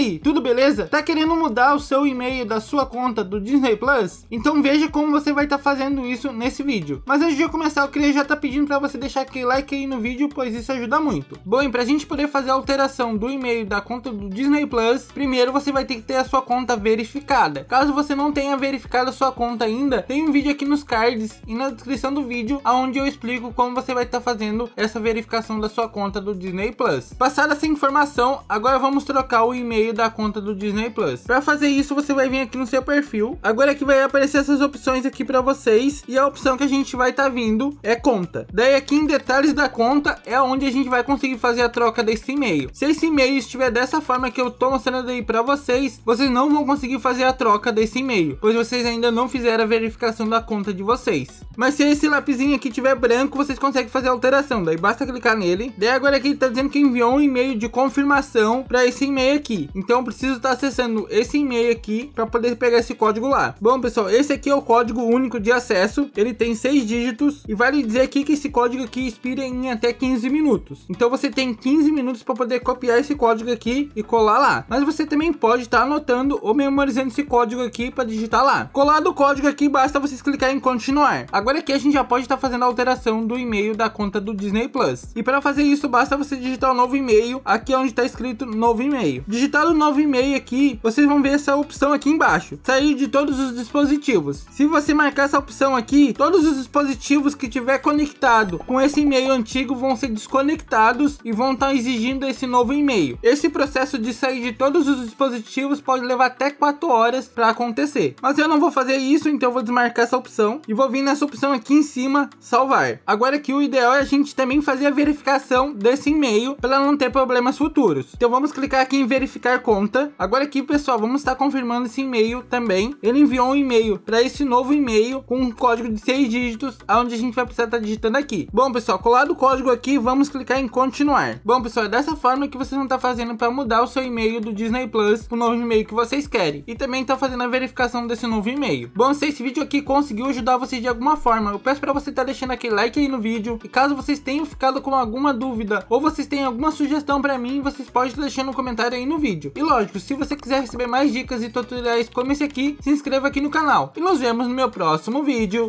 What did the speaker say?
aí, tudo beleza? Tá querendo mudar o seu e-mail da sua conta do Disney Plus? Então veja como você vai estar tá fazendo isso nesse vídeo. Mas antes de eu começar, eu queria já estar tá pedindo para você deixar aquele like aí no vídeo, pois isso ajuda muito. Bom, e pra gente poder fazer a alteração do e-mail da conta do Disney Plus, primeiro você vai ter que ter a sua conta verificada. Caso você não tenha verificado a sua conta ainda, tem um vídeo aqui nos cards e na descrição do vídeo, aonde eu explico como você vai estar tá fazendo essa verificação da sua conta do Disney Plus. Passada essa informação, agora vamos trocar o e-mail meio da conta do Disney Plus. Para fazer isso, você vai vir aqui no seu perfil. Agora aqui vai aparecer essas opções aqui para vocês e a opção que a gente vai estar tá vindo é conta. Daí aqui em detalhes da conta é onde a gente vai conseguir fazer a troca desse e-mail. Se esse e-mail estiver dessa forma que eu tô mostrando aí para vocês, vocês não vão conseguir fazer a troca desse e-mail, pois vocês ainda não fizeram a verificação da conta de vocês. Mas se esse lapisinho aqui tiver branco, vocês conseguem fazer a alteração, daí basta clicar nele. Daí agora aqui ele tá dizendo que enviou um e-mail de confirmação para esse e-mail aqui. Então eu preciso estar tá acessando esse e-mail aqui para poder pegar esse código lá. Bom, pessoal, esse aqui é o código único de acesso. Ele tem seis dígitos e vai lhe dizer aqui que esse código aqui expira em até 15 minutos. Então você tem 15 minutos para poder copiar esse código aqui e colar lá. Mas você também pode estar tá anotando ou memorizando esse código aqui para digitar lá. Colado o código aqui, basta vocês clicar em continuar. Agora aqui a gente já pode estar tá fazendo a alteração do e-mail da conta do Disney Plus. E para fazer isso, basta você digitar o um novo e-mail. Aqui é onde está escrito novo e-mail. Digitar novo e 9,5 aqui, vocês vão ver essa opção aqui embaixo. Sair de todos os dispositivos. Se você marcar essa opção aqui, todos os dispositivos que tiver conectado com esse e-mail antigo vão ser desconectados e vão estar tá exigindo esse novo e-mail. Esse processo de sair de todos os dispositivos pode levar até 4 horas para acontecer. Mas eu não vou fazer isso, então vou desmarcar essa opção e vou vir nessa opção aqui em cima, salvar. Agora que o ideal é a gente também fazer a verificação desse e-mail para não ter problemas futuros. Então vamos clicar aqui em verificar verificar conta. Agora aqui, pessoal, vamos estar confirmando esse e-mail também. Ele enviou um e-mail para esse novo e-mail com um código de 6 dígitos, aonde a gente vai precisar estar tá digitando aqui. Bom, pessoal, colado o código aqui, vamos clicar em continuar. Bom, pessoal, é dessa forma que vocês vão estar tá fazendo para mudar o seu e-mail do Disney Plus para o novo e-mail que vocês querem. E também está fazendo a verificação desse novo e-mail. Bom, se esse vídeo aqui conseguiu ajudar vocês de alguma forma, eu peço para você estar tá deixando aquele like aí no vídeo. E caso vocês tenham ficado com alguma dúvida ou vocês tenham alguma sugestão para mim, vocês podem deixar no comentário aí no vídeo vídeo. E lógico, se você quiser receber mais dicas e tutoriais como esse aqui, se inscreva aqui no canal. E nos vemos no meu próximo vídeo.